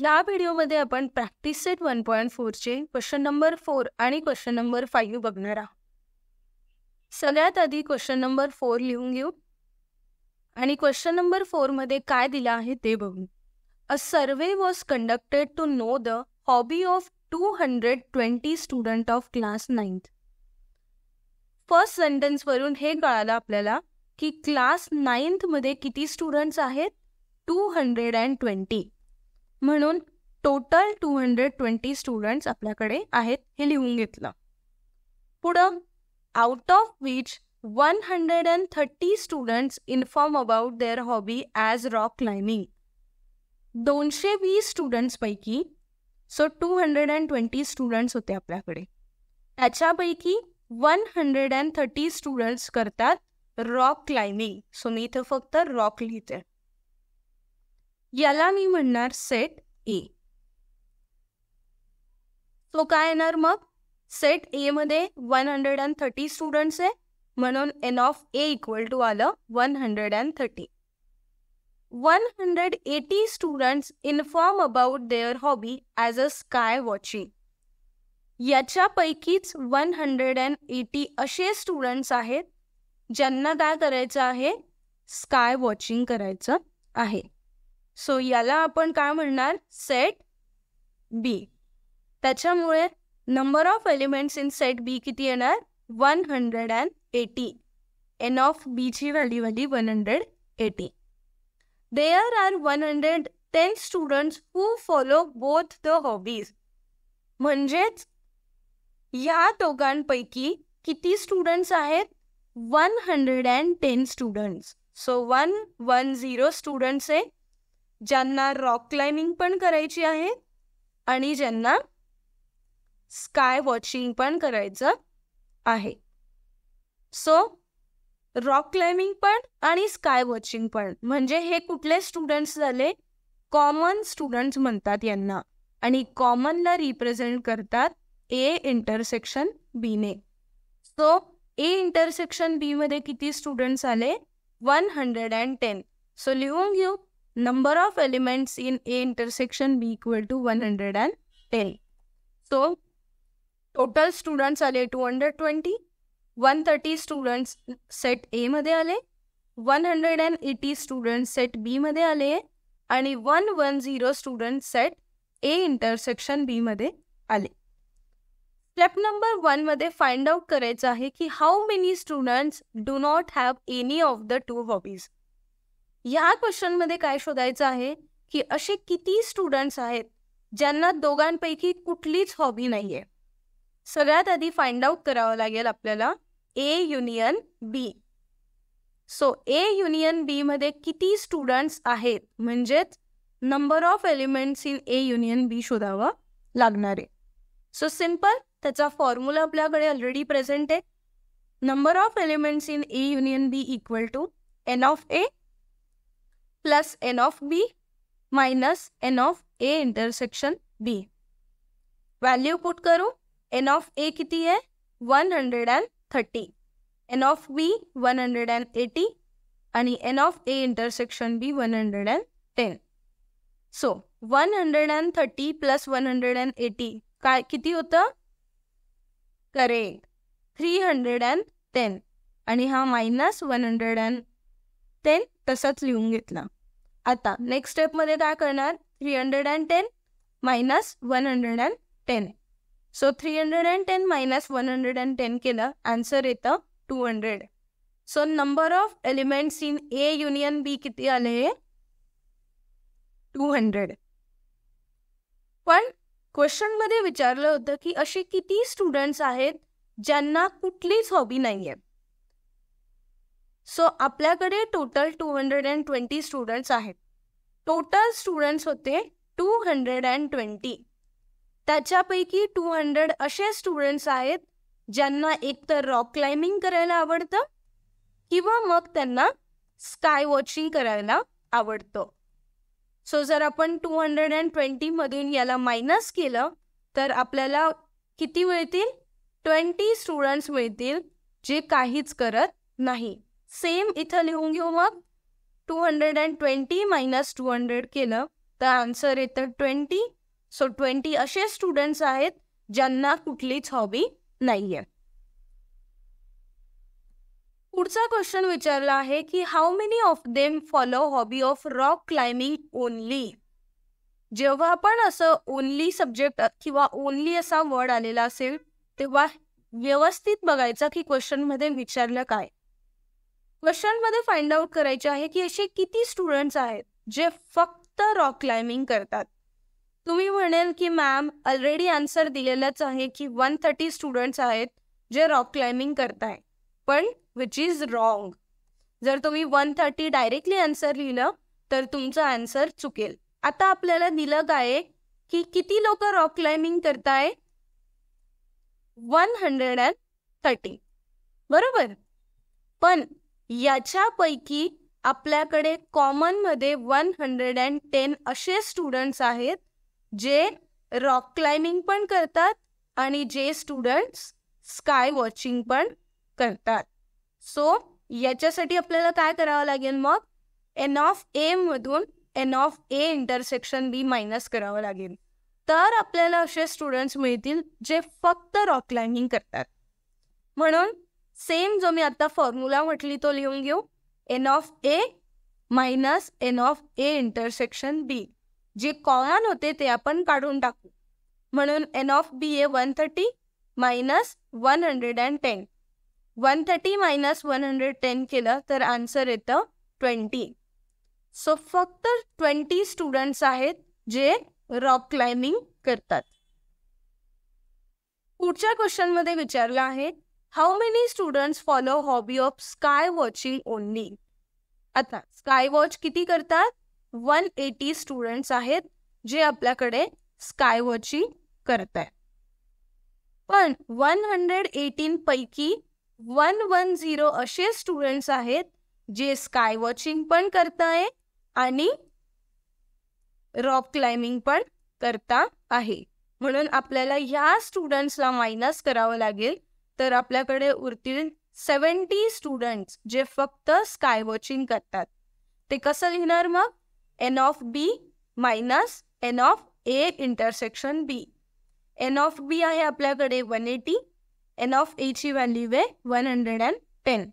या व्हिडिओमध्ये आपण प्रॅक्टिस सेट वन पॉईंट फोरचे क्वेश्चन नंबर फोर आणि क्वेश्चन नंबर फाईव्ह बघणार आहोत सगळ्यात आधी क्वेश्चन नंबर फोर लिहून घेऊ आणि क्वेश्चन नंबर फोरमध्ये काय दिलं आहे ते बघू a survey was conducted to know the hobby of two hundred twenty student of class ninth first सेंटेन्सवरून हे कळालं आपल्याला की क्लास नाईन्थमध्ये किती स्टुडंट्स आहेत टू हंड्रेड अँड ट्वेंटी म्हणून total two hundred twenty students आपल्याकडे आहेत हे लिहून घेतलं पुढं out of which one hundred and thirty students inform about their hobby as rock climbing दोनशे वीस स्टुडंट्सपैकी so two hundred and twenty students होते आपल्याकडे त्याच्यापैकी one hundred and thirty students करतात रॉक क्लाइम्बिंग सो मी इथं फक्त रॉक लिहिते याला मी म्हणणार सेट ए तो काय येणार मग सेट ए मध्ये one hundred and thirty students आहे म्हणून N of A equal to आलं one hundred and thirty one hundred eighty students inform about their hobby as a sky watching याच्यापैकीच वन हंड्रेड अँड एटी असे students आहेत ज्यांना काय करायचं आहे स्काय वॉचिंग करायचं आहे सो याला आपण काय म्हणणार सेट बी त्याच्यामुळे number of elements in set B किती येणार one hundred and eighty N of बीची व्हॅल्यू आली one hundred eighty there are one hundred ten students who follow both the hobbies म्हणजेच या दोघांपैकी किती स्टुडंट्स आहेत one hundred and ten students so one one zero students आहे ज्यांना rock climbing पण करायची आहे आणि ज्यांना स्काय वॉचिंग पण करायचं आहे सो रॉक क्लाइम्बिंग पण आणि स्काय वॉचिंग पण म्हणजे हे कुठले स्टुडंट्स झाले कॉमन स्टुडंट्स म्हणतात यांना आणि कॉमनला रिप्रेझेंट करतात ए इंटरसेक्शन बीने सो ए इंटरसेक्शन बी मध्ये किती स्टुडंट्स आले one hundred and ten so लिहून घेऊ number of elements in A intersection B equal to 110. So, total students are 220. 130 students set A madhe aale, 180 students set B madhe aale, and 110 students set A intersection B madhe aale. Step number 1 madhe find out karay chahe ki how many students do not have any of the two hobbies. या क्वेश्चनमध्ये काय शोधायचं आहे की असे किती students आहेत ज्यांना दोघांपैकी कुठलीच हॉबी नाहीये सगळ्यात आधी फाइंड आउट करावं लागेल आपल्याला A union B so A union B मध्ये किती स्टुडंट्स आहेत म्हणजेच number of elements in A union B शोधावं लागणार आहे सो सिंपल त्याचा फॉर्म्युला आपल्याकडे ऑलरेडी प्रेझेंट आहे number of elements in A union B equal to N of A plus N of B minus N of A intersection B value put करू N of A किती है one hundred and thirty N of B one hundred and eighty आणि N of A intersection B one hundred and ten so one hundred and thirty plus one hundred and eighty काय किती होतं correct three hundred and ten आणि हा minus one hundred and ten तसाच लिहून घेतला आता नेक्स्ट स्टेपमध्ये काय करणार three hundred and ten minus one hundred and ten so three hundred and ten minus one hundred and ten केलं आन्सर येतं to hundred so number of elements in A union B किती आले two hundred पण क्वेश्चनमध्ये विचारलं होतं की असे किती स्टुडंट्स आहेत ज्यांना कुठलीच हॉबी नाही आहे सो आपल्याकडे total two hundred and twenty students आहेत टोटल स्टुडंट्स होते टू हंड्रेड अँड ट्वेंटी त्याच्यापैकी टू हंड्रेड असे स्टुडंट्स आहेत ज्यांना एकतर रॉक क्लाइम्बिंग करायला आवडतं किंवा मग त्यांना स्काय वॉचिंग करायला आवडतं सो जर आपण टू हंड्रेड अँड ट्वेंटीमधून याला मायनस केलं तर आपल्याला किती मिळतील ट्वेंटी स्टुडंट्स मिळतील जे काहीच करत नाही सेम इथं लिहून घेऊ मग two hundred and twenty minus two hundred केलं तर आन्सर येतं ट्वेंटी सो ट्वेंटी असे स्टुडंट्स आहेत ज्यांना कुठलीच हॉबी नाही आहे पुढचा क्वेश्चन विचारला आहे की how many of them follow hobby of rock climbing only जेव्हा आपण असं ओनली सब्जेक्ट किंवा ओनली असा वर्ड आलेला असेल तेव्हा व्यवस्थित बघायचा की क्वेश्चनमध्ये विचारलं काय क्वेश्चनमध्ये फाइंड आउट करायचे आहे की असे किती स्टुडंट्स आहेत जे फक्त रॉक क्लाइम्बिंग करतात तुम्ही म्हणेल की मॅम ऑलरेडी आन्सर दिलेलाच आहे की वन थर्टी स्टुडंट्स आहेत जे रॉक क्लाइम्बिंग करताय पण विच इज रॉंग जर तुम्ही वन थर्टी डायरेक्टली आन्सर लिहिलं तर तुमचं आन्सर चुकेल आता आपल्याला दिलं काय की किती लोक रॉक क्लाइम्बिंग करताय वन हंड्रेड अँड थर्टी बरोबर पण याच्यापैकी आपल्याकडे कॉमनमध्ये वन हंड्रेड अँड टेन असे स्टुडंट्स आहेत जे रॉक क्लाइम्बिंग पण करतात आणि जे स्टुडंट्स स्काय वॉचिंग पण करतात सो याच्यासाठी आपल्याला काय करावं लागेल मग एन ऑफ मधून N of A intersection B minus करावं लागेल तर आपल्याला असे स्टुडंट्स मिळतील जे फक्त रॉक क्लाइम्बिंग करतात म्हणून सेम जो मी आता फॉर्म्युला म्हटली तो लिहून घेऊ N of A minus N of A intersection B जे कॉमन होते ते आपण काढून टाकू म्हणून N of B A one thirty minus one hundred and ten one thirty minus one hundred ten केलं तर आन्सर येतं ट्वेंटी सो फक्त ट्वेंटी स्टुडंट्स आहेत जे रॉक क्लाइम्बिंग करतात पुढच्या क्वेश्चनमध्ये विचारलं आहे how many students follow hobby of sky watching only आता स्काय वॉच किती करतात वन एटी स्टुडंट्स आहेत जे आपल्याकडे स्काय वॉचिंग करत आहेत पण वन हंड्रेड एटीन पैकी वन वन झिरो असे स्टुडंट्स आहेत जे स्काय वॉचिंग पण करताय आणि रॉक क्लाइम्बिंग पण करता आहे म्हणून आपल्याला ह्या स्टुडंट्सला मायनस करावं लागेल तर आपल्याकडे उरतील सेवन्टी स्टुडंट्स जे फक्त स्काय वॉचिंग करतात ते कसं लिहिणार मग N of B minus N of A intersection B N of B आहे आपल्याकडे one eighty N of A ची व्हॅल्यू आहे one hundred and ten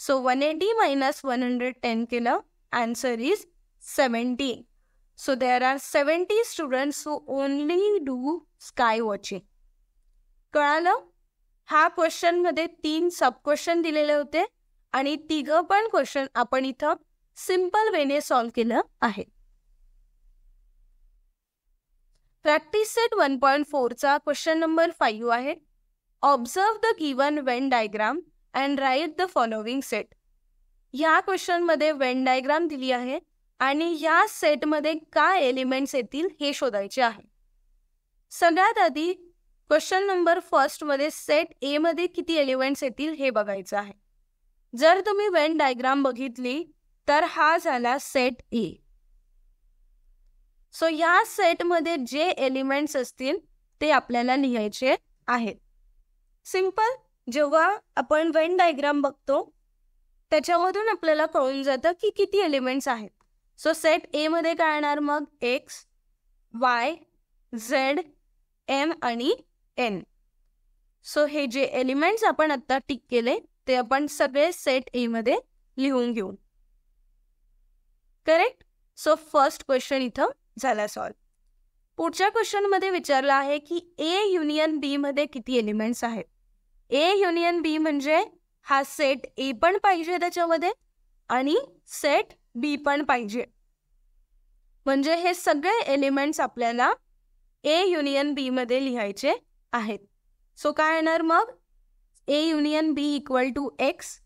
so one eighty minus one hundred ten केलं answer is seventy so there are seventy students who only do sky watching कळालं ह्या question मध्ये तीन सब question दिलेले होते आणि तिघ पण क्वेश्चन आपण इथं सिंपल वेने सॉल्व्ह केलं आहे प्रॅक्टिस सेट वन पॉईंट फोरचा क्वेश्चन नंबर फाईव्ह आहे observe the given Venn diagram and write the following set ह्या क्वेश्चनमध्ये वेन डायग्राम दिली आहे आणि ह्या सेटमध्ये काय एलिमेंट्स येतील हे शोधायचे आहे सगळ्यात आधी क्वेश्चन नंबर फर्स्टमध्ये सेट ए मध्ये किती एलिमेंट्स येतील हे बघायचं आहे जर तुम्ही वेन डायग्राम बघितली तर हा झाला सेट ए सो या सेटमध्ये जे एलिमेंट्स असतील ते आपल्याला लिहायचे आहेत सिंपल जेव्हा आपण वेन डायग्राम बघतो त्याच्यामधून आपल्याला कळून जातं की किती एलिमेंट्स आहेत सो सेट ए मध्ये काय येणार मग एक्स वाय झेड एम आणि एन सो हे जे एलिमेंट्स आपण आत्ता टिक केले ते आपण सगळे सेट ए मध्ये लिहून घेऊ करेक्ट सो फर्स्ट क्वेश्चन इथं झाला सॉल्व पुढच्या क्वेश्चनमध्ये विचारलं आहे की ए युनियन बी मध्ये किती एलिमेंट्स आहेत ए युनियन बी म्हणजे हा सेट ए पण पाहिजे त्याच्यामध्ये आणि सेट बी पण पाहिजे म्हणजे हे सगळे एलिमेंट्स आपल्याला ए युनियन बी मध्ये लिहायचे आहेत सो काय येणार मग A union B equal to x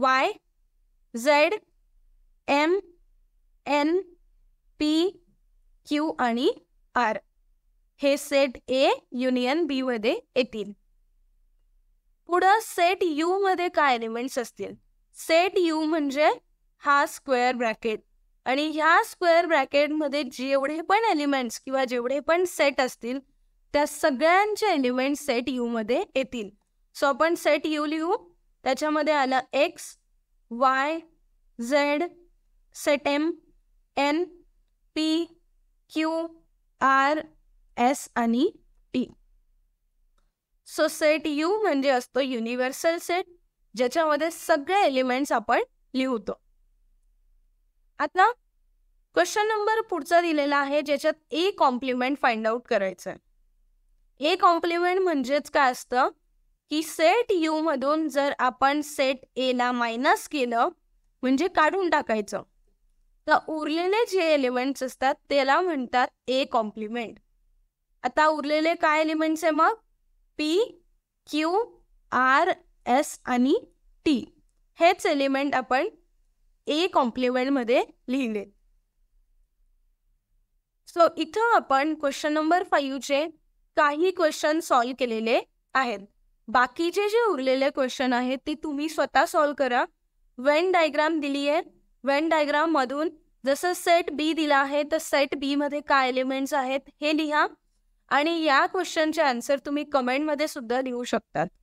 y z m n p q आणि आर हे सेट ए युनियन बी मध्ये येतील पुढं सेट यू मध्ये काय एलिमेंट्स असतील सेट यू म्हणजे हा स्क्वेअर ब्रॅकेट आणि ह्या स्क्वेअर ब्रॅकेटमध्ये जेवढे पण एलिमेंट्स किंवा जेवढे पण सेट असतील त्या सगळ्यांचे एलिमेंट सेट यू मध्ये येतील सो आपण सेट यू लिहू त्याच्यामध्ये आलं x y z set m n p q r s आणि टी सो सेट यू म्हणजे असतो युनिव्हर्सल सेट ज्याच्यामध्ये सगळे एलिमेंट्स आपण लिहतो आता क्वेश्चन नंबर पुढचा दिलेला आहे ज्याच्यात ए कॉम्प्लिमेंट फाइंड आउट करायचं आहे हे कॉम्प्लिमेंट म्हणजेच काय असतं की सेट यू मधून जर आपण सेट ए ला मायनस केलं म्हणजे काढून टाकायचं तर उरलेले जे एलिमेंट्स असतात त्याला म्हणतात ए कॉम्प्लिमेंट आता उरलेले काय एलिमेंट्स आहे मग पी क्यू आर एस आणि टी हेच एलिमेंट आपण ए कॉम्प्लिमेंट मध्ये लिहिले सो इथं आपण क्वेश्चन नंबर फाईव्हचे काही क्वेश्चन सॉल्व्ह केलेले आहेत बाकीचे जे उरलेले क्वेश्चन आहेत ते तुम्ही स्वतः सॉल्व्ह करा वेन डायग्राम दिली आहे वेन डायग्राम मधून जसं सेट बी दिला आहे तर सेट बी मध्ये काय एलिमेंट्स आहेत हे लिहा आणि या क्वेश्चनचे आन्सर तुम्ही कमेंटमध्ये सुद्धा लिहू शकतात